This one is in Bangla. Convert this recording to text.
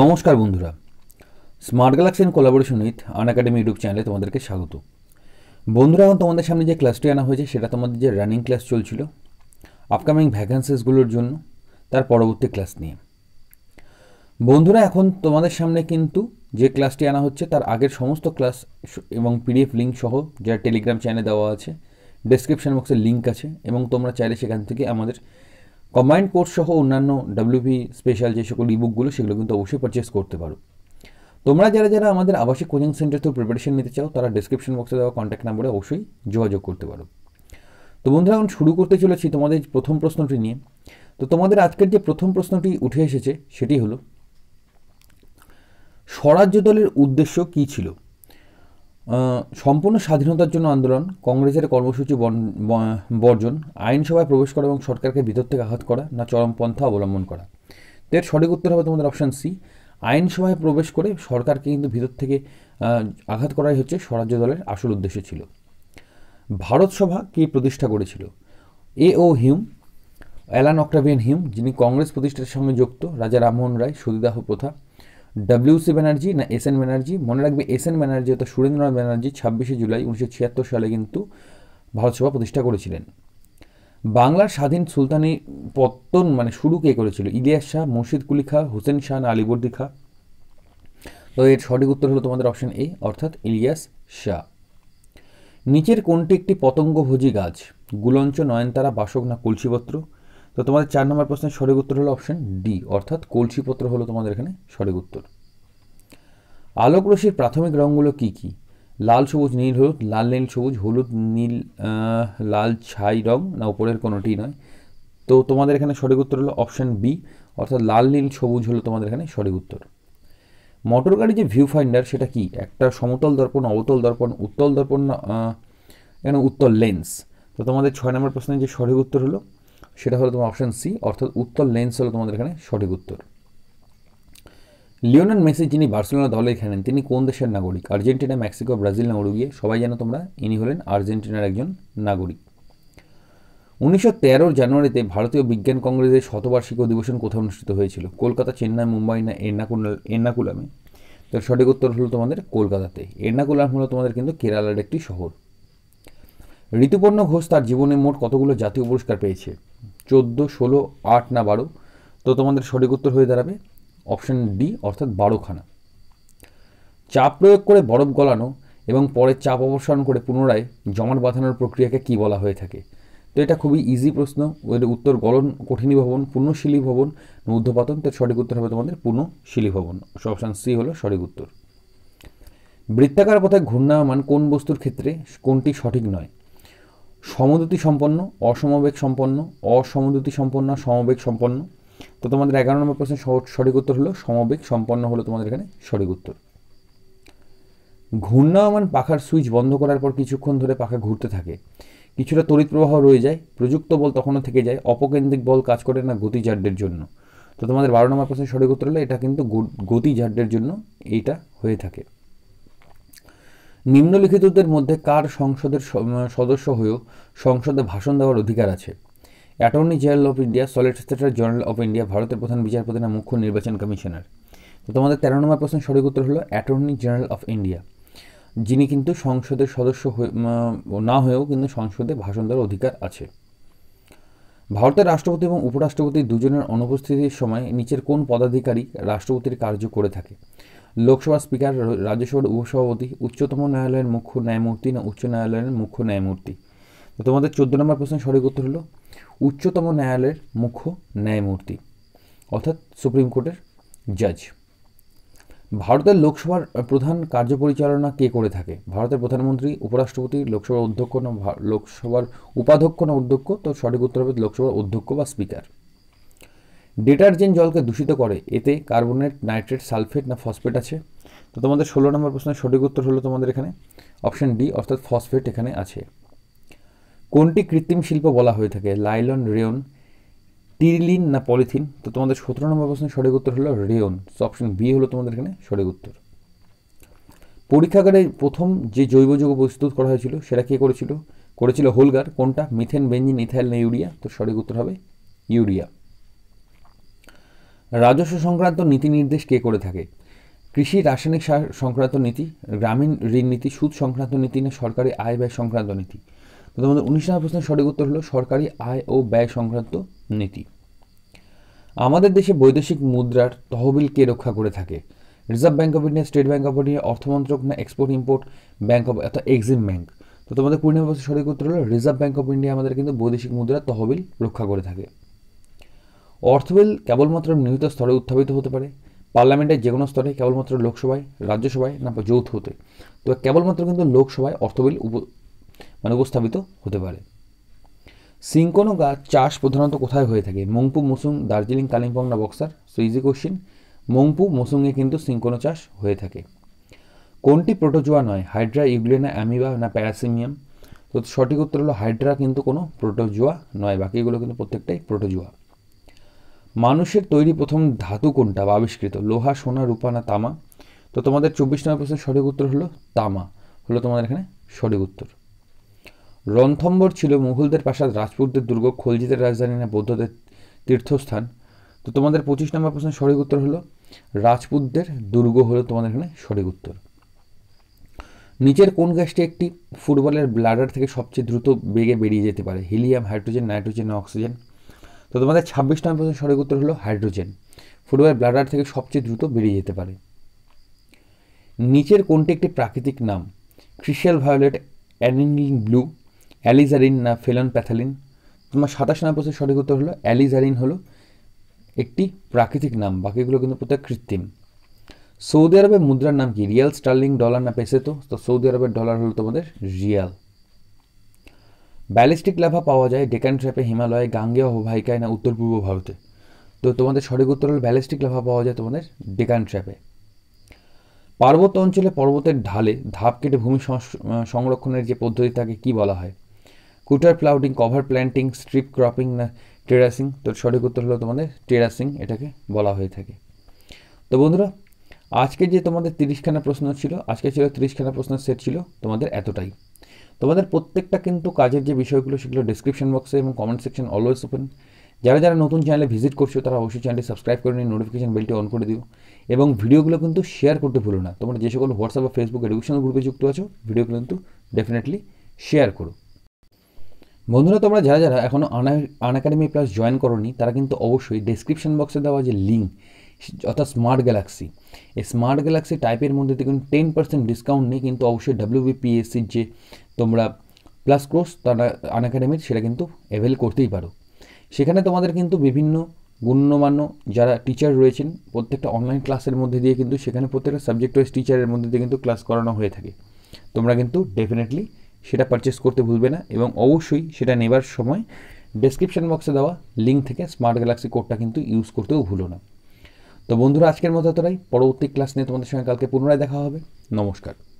নমস্কার বন্ধুরা Smart Galaxy and collaboration with Unacademy YouTube চ্যানেলে তোমাদেরকে স্বাগত বন্ধুরা এখন তোমাদের সামনে যে ক্লাসটি আনা হয়েছে সেটা তোমাদের যে রানিং ক্লাস চলছিল আপকামিং ভ্যাকান্সিসগুলোর জন্য তার পরবর্তী ক্লাস নিয়ে বন্ধুরা এখন তোমাদের সামনে কিন্তু যে ক্লাসটি আনা হচ্ছে তার আগের সমস্ত ক্লাস এবং পিডিএফ লিঙ্ক সহ যা টেলিগ্রাম চ্যানেলে দেওয়া আছে ডেসক্রিপশন বক্সে লিঙ্ক আছে এবং তোমরা চাইলে সেখান থেকে আমাদের কম্বাইন্ড কোর্স সহ অন্যান্য ডাব্লিউপি স্পেশাল যে সকল ইবুকগুলো সেগুলো কিন্তু অবশ্যই পারচেস করতে পারো তোমরা যারা যারা আমাদের আবাসিক কোচিং সেন্টার থেকে প্রিপারেশন নিতে চাও তারা ডিসক্রিপশন বক্সে দেওয়া কন্ট্যাক্ট নাম্বারে অবশ্যই যোগাযোগ করতে পারো তো বন্ধুরা এখন শুরু করতে চলেছি তোমাদের প্রথম প্রশ্নটি নিয়ে তো তোমাদের আজকের যে প্রথম প্রশ্নটি উঠে এসেছে সেটি হলো স্বরাজ্য দলের উদ্দেশ্য কী ছিল সম্পূর্ণ স্বাধীনতার জন্য আন্দোলন কংগ্রেসের কর্মসূচি বর্জন আইনসভায় প্রবেশ করা এবং সরকারকে ভিতর থেকে আঘাত করা না চরমপন্থা অবলম্বন করা তো সঠিক উত্তর হবে তোমাদের অপশান সি আইনসভায় প্রবেশ করে সরকারকে কিন্তু ভিতর থেকে আঘাত করাই হচ্ছে স্বরাজ্য দলের আসল উদ্দেশ্য ছিল ভারত সভা কে প্রতিষ্ঠা করেছিল A O Hume Allan Octavian Hume যিনি কংগ্রেস প্রতিষ্ঠার সঙ্গে যুক্ত রাজা রামমোহন রায় সতীদাহ প্রথা ডব্লিউ সি ব্যানার্জি না এস এন ব্যানার্জি মনে রাখবে এস এন ব্যানার্জি অর্থাৎ সুরেন্দ্রনাথ ব্যানার্জি ছাব্বিশে জুলাই উনিশশো সালে কিন্তু ভারতসভা প্রতিষ্ঠা করেছিলেন বাংলার স্বাধীন সুলতানি পত্তন মানে শুরু কে করেছিল ইলিয়াস শাহ মুর্শিদ কুলি খা হোসেন শাহ না আলিবর্দি খা তো এর সঠিক উত্তর হলো তোমাদের অপশন এ অর্থাৎ ইলিয়াস শাহ নিচের কোনটি একটি পতঙ্গভোজী গাছ গুলঞ্চ নয়নতারা বাসক না কলসিপত্র তো তোমাদের চার নম্বর প্রশ্নের সঠিক উত্তর হলো অপশন ডি অর্থাৎ কলসিপত্র হলো তোমাদের এখানে সঠিক উত্তর আলোকরশ্মির প্রাথমিক রঙগুলো কি কি লাল সবুজ নীল হলুদ লাল নীল সবুজ হলুদ নীল লাল ছাই রং না উপরের কোনোটি নয় তো তোমাদের এখানে সঠিক উত্তর হলো অপশন বি অর্থাৎ লাল নীল সবুজ হলো তোমাদের এখানে সঠিক উত্তর মোটর গাড়ির যে ভিউ ফাইন্ডার সেটা কি একটা সমতল দর্পণ অবতল দর্পণ উত্তল দর্পণ এখানে উত্তল লেন্স তো তোমাদের ছয় নম্বর প্রশ্নের যে সঠিক উত্তর হলো সেটা হলো তোমার অপশান সি অর্থাৎ উত্তর লেন্স হলো তোমাদের এখানে সঠিক উত্তর লিওনার মেসি যিনি বার্সেলোনা দলে খেলেন তিনি কোন দেশের নাগরিক আর্জেন্টিনা মেক্সিকো ব্রাজিল না উড়ুগিয়ে সবাই জানো তোমরা ইনি হলেন আর্জেন্টিনার একজন নাগরিক উনিশশো তেরোর জানুয়ারিতে ভারতীয় বিজ্ঞান কংগ্রেসের শতবার্ষিক অধিবেশন কোথায় অনুষ্ঠিত হয়েছিল কলকাতা চেন্নাই মুম্বাই না এর্নাকুল এর্নাকুলামে তার সঠিক উত্তর হলো তোমাদের কলকাতাতে এর্নাকুলাম হলো তোমাদের কিন্তু কেরালার একটি শহর ঋতুপর্ণ ঘোষ তার জীবনে মোট কতগুলো জাতীয় পুরস্কার পেয়েছে চোদ্দো ষোলো আট না বারো তো তোমাদের সঠিক উত্তর হয়ে দাঁড়াবে অপশন ডি অর্থাৎ বারোখানা চাপ প্রয়োগ করে বরফ গলানো এবং পরে চাপ অপসারণ করে পুনরায় জমাট বাঁধানোর প্রক্রিয়াকে কি বলা হয়ে থাকে তো এটা খুবই ইজি প্রশ্ন এর উত্তর গলন কঠিনী ভবন পূর্ণশিলী ভবন ঊর্ধ্বপাতন তার সঠিক উত্তর হবে তোমাদের পূর্ণশিলী ভবন অপশান সি হলো সঠিক উত্তর বৃত্তাকার পথে ঘূর্ণায়মান কোন বস্তুর ক্ষেত্রে কোনটি সঠিক নয় সমদতি সম্পন্ন অসমবেগ সম্পন্ন অসমদ্যুতি সম্পন্ন সমবেগ সম্পন্ন তো তোমাদের এগারো নম্বর প্রশ্নের সঠিক উত্তর হলো সমবেগ সম্পন্ন হলো তোমাদের এখানে সঠিক উত্তর ঘূর্ণায়মান পাখার সুইচ বন্ধ করার পর কিছুক্ষণ ধরে পাখা ঘুরতে থাকে কিছুটা তড়িৎ প্রবাহ রয়ে যায় প্রযুক্ত বল তখনও থেকে যায় অপকেন্দ্রিক বল কাজ করে না গতিজারদের জন্য তো তোমাদের বারো নম্বর প্রশ্নের সঠিক উত্তর হলো এটা কিন্তু গতিজারদের জন্য এইটা হয়ে থাকে নিম্নলিখিতদের মধ্যে কার সংসদের সদস্য হয়েও সংসদে ভাষণ দেওয়ার অধিকার আছে attorney general of India solicitor general of India ভারতের প্রধান বিচারপতি না মুখ্য নির্বাচন কমিশনার তো তোমাদের তেরো নম্বর প্রশ্নের সঠিক উত্তর হলো অ্যাটর্নি জেনারেল অফ ইন্ডিয়া যিনি কিন্তু সংসদের সদস্য না হয়েও কিন্তু সংসদে ভাষণ দেওয়ার অধিকার আছে ভারতের রাষ্ট্রপতি এবং উপরাষ্ট্রপতি দুজনের অনুপস্থিতির সময় নিচের কোন পদাধিকারী রাষ্ট্রপতির কার্য করে থাকে লোকসভা স্পিকার রাজ্যসভার উপসভাপতি উচ্চতম ন্যায়ালয়ের মুখ্য ন্যায়মূর্তি না উচ্চ ন্যায়ালয়ের মুখ্য ন্যায়মূর্তি তোমাদের চোদ্দ নম্বর প্রশ্নের সঠিক উত্তর হলো উচ্চতম ন্যায়ালয়ের মুখ্য ন্যায়মূর্তি অর্থাৎ সুপ্রিম কোর্টের জাজ ভারতের লোকসভার প্রধান কার্যপরিচালনা কে করে থাকে ভারতের প্রধানমন্ত্রী উপরাষ্ট্রপতি লোকসভার অধ্যক্ষ না লোকসভার উপাধ্যক্ষ না অধ্যক্ষ তো সঠিক উত্তর হবে লোকসভার অধ্যক্ষ বা স্পিকার ডিটারজেন্ট জলকে দূষিত করে এতে কার্বনেট নাইট্রেট সালফেট না ফসফেট আছে তো তোমাদের ষোলো নম্বর প্রশ্নের সঠিক উত্তর হলো তোমাদের এখানে অপশান ডি অর্থাৎ ফসফেট এখানে আছে কোনটি কৃত্রিম শিল্প বলা হয়ে থাকে লাইলন রেয়ন টিরিলিন না পলিথিন তো তোমাদের সতেরো নম্বর প্রশ্নের সঠিক উত্তর হলো রেয়ন তো অপশান বি হলো তোমাদের এখানে সঠিক উত্তর পরীক্ষাগারে প্রথম যে জৈব যৌগ প্রস্তুত করা হয়েছিল সেটা কে করেছিল করেছিল হোলগার কোনটা মিথেন বেঞ্জিন ইথাইল না ইউরিয়া তো সঠিক উত্তর হবে ইউরিয়া রাজস্ব সংক্রান্ত নীতি নির্দেশ কে করে থাকে কৃষি রাসায়নিক সার সংক্রান্ত নীতি গ্রামীণ ঋণ নীতি সুদ সংক্রান্ত নীতি না সরকারি আয় ব্যয় সংক্রান্ত নীতি তো তোমাদের উনিশ নম্বর প্রশ্নের সঠিক উত্তর হলো সরকারি আয় ও ব্যয় সংক্রান্ত নীতি আমাদের দেশে বৈদেশিক মুদ্রার তহবিল কে রক্ষা করে থাকে Reserve Bank of India State Bank of India অর্থমন্ত্রক না এক্সপোর্ট ইম্পোর্ট ব্যাঙ্ক অফ অর্থাৎ এক্সিম ব্যাঙ্ক তো তোমাদের কুড়ি নম্বর সঠিক উত্তর হলো রিজার্ভ ব্যাঙ্ক অফ ইন্ডিয়া আমাদের কিন্তু বৈদেশিক মুদ্রার তহবিল রক্ষা করে থাকে অর্থ বিল কেবলমাত্র নিহিত স্তরে উত্থাপিত হতে পারে পার্লামেন্টের যে কোনো স্তরে কেবলমাত্র লোকসভায় রাজ্যসভায় না যৌথতে তো কেবলমাত্র কিন্তু লোকসভায় অর্থ বিল উপ মানে উপস্থাপিত হতে পারে সিঙ্কোনো গাছ চাষ প্রধানত কোথায় হয়ে থাকে মংপু মুসুং দার্জিলিং কালিম্পং না বক্সার সো ইজি কোশ্চিন মংপু মুসুংয়ে কিন্তু সিঙ্কোনো চাষ হয়ে থাকে কোনটি প্রোটোজোয়া নয় হাইড্রা ইউগ্লে অ্যামিবা না প্যারাসিমিয়াম তো সঠিক উত্তর হলো হাইড্রা কিন্তু কোনো প্রোটোজোয়া নয় বাকিগুলো কিন্তু প্রত্যেকটাই প্রোটোজোয়া মানুষের তৈরি প্রথম ধাতু কোনটা বা আবিষ্কৃত লোহা সোনা রূপা না তামা তো তোমাদের চব্বিশ নম্বর প্রশ্নের সঠিক উত্তর হলো তামা হলো তোমাদের এখানে সঠিক উত্তর রণথম্বর ছিল মুঘলদের প্রাসাদ রাজপুতদের দুর্গ খলজিতের রাজধানী না বৌদ্ধদের তীর্থস্থান তো তোমাদের পঁচিশ নম্বর প্রশ্নের সঠিক উত্তর হলো রাজপুতদের দুর্গ হলো তোমাদের এখানে সঠিক উত্তর নিচের কোন গ্যাসটি একটি ফুটবলের ব্লাডার থেকে সবচেয়ে দ্রুত বেগে বেরিয়ে যেতে পারে হিলিয়াম হাইড্রোজেন নাইট্রোজেন অক্সিজেন তো তোমাদের ছাব্বিশ নম্বর প্রশ্নের সঠিক উত্তর হলো হাইড্রোজেন ফুটবল ব্লাডার থেকে সবচেয়ে দ্রুত বেরিয়ে যেতে পারে নিচের কোনটি একটি প্রাকৃতিক নাম crystal violet aniline blue alizarin না ফেলন প্যাথালিন তোমার সাতাশ নম্বর প্রশ্নের সঠিক উত্তর হলো অ্যালিজারিন হলো একটি প্রাকৃতিক নাম বাকিগুলো কিন্তু প্রত্যেক কৃত্রিম সৌদি আরবের মুদ্রার নাম কি রিয়াল স্টার্লিং ডলার না পেসেতো তো সৌদি আরবের ডলার হলো তোমাদের রিয়াল ব্যালিস্টিক লাভা পাওয়া যায় ডেকান ট্র্যাপে হিমালয়ে গাঙ্গেয় হোভাইকায় না উত্তর পূর্ব ভারতে তো তোমাদের সঠিক উত্তর হল ব্যালিস্টিক লাভা পাওয়া যায় তোমাদের ডেকান ট্র্যাপে পার্বত্য অঞ্চলে পর্বতের ঢালে ধাপ কেটে ভূমি সংরক্ষণের যে পদ্ধতি তাকে কী বলা হয় contour ploughing cover planting strip cropping না টেরাসিং তো সঠিক উত্তর হলো তোমাদের টেরাসিং এটাকে বলা হয়ে থাকে তো বন্ধুরা আজকে যে তোমাদের তিরিশখানা প্রশ্ন ছিল আজকে ছিল তিরিশখানা প্রশ্নের সেট ছিল তোমাদের এতটাই তোমাদের প্রত্যেকটা কিন্তু কাজের যে বিষয়গুলো সেগুলো ডিসক্রিপশন বক্সে এবং কমেন্ট সেকশন অলওয়েজ ওপেন যারা যারা নতুন চ্যানেলে ভিজিট করছো তারা অবশ্যই চ্যানেলটি সাবস্ক্রাইব করে নিয়ে নোটিফিকেশন বেলটি অন করে দিও এবং ভিডিওগুলো কিন্তু শেয়ার করতে ভুলো না তোমরা যে সকল হোয়াটসঅ্যাপ বা ফেসবুক এডুকেশনাল গ্রুপে যুক্ত আছো ভিডিওগুলো কিন্তু ডেফিনেটলি শেয়ার করো বন্ধুরা তোমরা যারা যারা এখনও আনা আন একাডেমি প্লাস জয়েন করনি তারা কিন্তু অবশ্যই ডিসক্রিপশন বক্সে দেওয়া যে লিঙ্ক অর্থাৎ স্মার্ট গ্যালাক্সি এই স্মার্ট গ্যালাক্সি টাইপের মধ্যে দেখুন টেন পার্সেন্ট ডিসকাউন্ট নেই কিন্তু অবশ্যই ডাব্লিউবিপিএসসির যে তোমরা প্লাস ক্রোস আন একাডেমির সেটা কিন্তু অ্যাভেল করতেই পারো সেখানে তোমাদের কিন্তু বিভিন্ন গুণ্যমান্য যারা টিচার রয়েছেন প্রত্যেকটা অনলাইন ক্লাসের মধ্যে দিয়ে কিন্তু সেখানে প্রত্যেকটা সাবজেক্ট ওয়াইজ টিচারের মধ্যে দিয়ে কিন্তু ক্লাস করানো হয়ে থাকে তোমরা কিন্তু ডেফিনেটলি সেটা পারচেস করতে ভুলবে না এবং অবশ্যই সেটা নেবার সময় ডেসক্রিপশান বক্সে দেওয়া লিঙ্ক থেকে স্মার্ট গ্যালাক্সি কোডটা কিন্তু ইউজ করতেও ভুলো না তো বন্ধুরা আজকের মতো এতটাই পরবর্তী ক্লাস নিয়ে তোমাদের সঙ্গে কালকে পুনরায় দেখা হবে নমস্কার